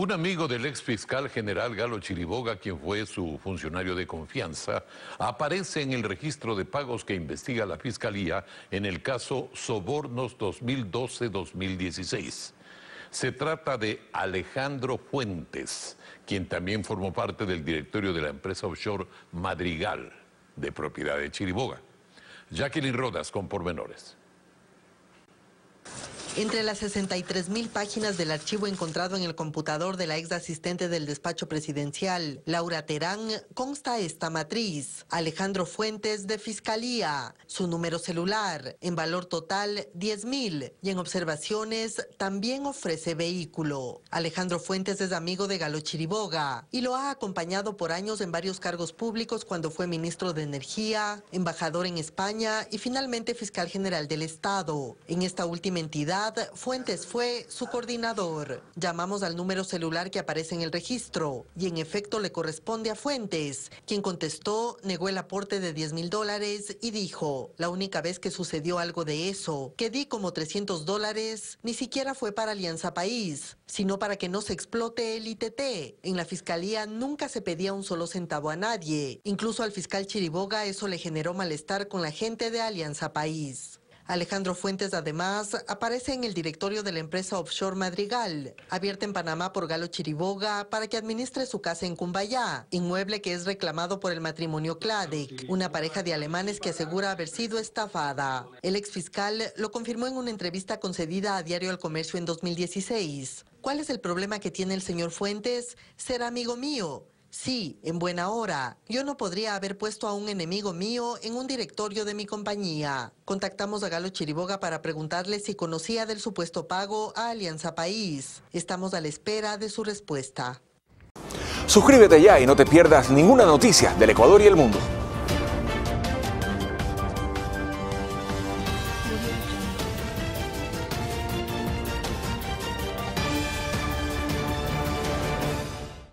Un amigo del ex fiscal general Galo Chiriboga, quien fue su funcionario de confianza, aparece en el registro de pagos que investiga la Fiscalía en el caso Sobornos 2012-2016. Se trata de Alejandro Fuentes, quien también formó parte del directorio de la empresa offshore Madrigal, de propiedad de Chiriboga. Jacqueline Rodas con pormenores. Entre las 63 mil páginas del archivo encontrado en el computador de la ex asistente del despacho presidencial, Laura Terán, consta esta matriz. Alejandro Fuentes de Fiscalía, su número celular, en valor total 10 mil y en observaciones también ofrece vehículo. Alejandro Fuentes es amigo de Galo Chiriboga y lo ha acompañado por años en varios cargos públicos cuando fue ministro de Energía, embajador en España y finalmente fiscal general del Estado. En esta última entidad, Fuentes fue su coordinador. Llamamos al número celular que aparece en el registro y en efecto le corresponde a Fuentes, quien contestó, negó el aporte de 10 mil dólares y dijo, la única vez que sucedió algo de eso, que di como 300 dólares, ni siquiera fue para Alianza País, sino para que no se explote el ITT. En la fiscalía nunca se pedía un solo centavo a nadie. Incluso al fiscal Chiriboga eso le generó malestar con la gente de Alianza País. Alejandro Fuentes, además, aparece en el directorio de la empresa offshore Madrigal, abierta en Panamá por Galo Chiriboga para que administre su casa en Cumbayá, inmueble que es reclamado por el matrimonio Kladek, una pareja de alemanes que asegura haber sido estafada. El exfiscal lo confirmó en una entrevista concedida a Diario al Comercio en 2016. ¿Cuál es el problema que tiene el señor Fuentes? Ser amigo mío. Sí, en buena hora. Yo no podría haber puesto a un enemigo mío en un directorio de mi compañía. Contactamos a Galo Chiriboga para preguntarle si conocía del supuesto pago a Alianza País. Estamos a la espera de su respuesta. Suscríbete ya y no te pierdas ninguna noticia del Ecuador y el mundo.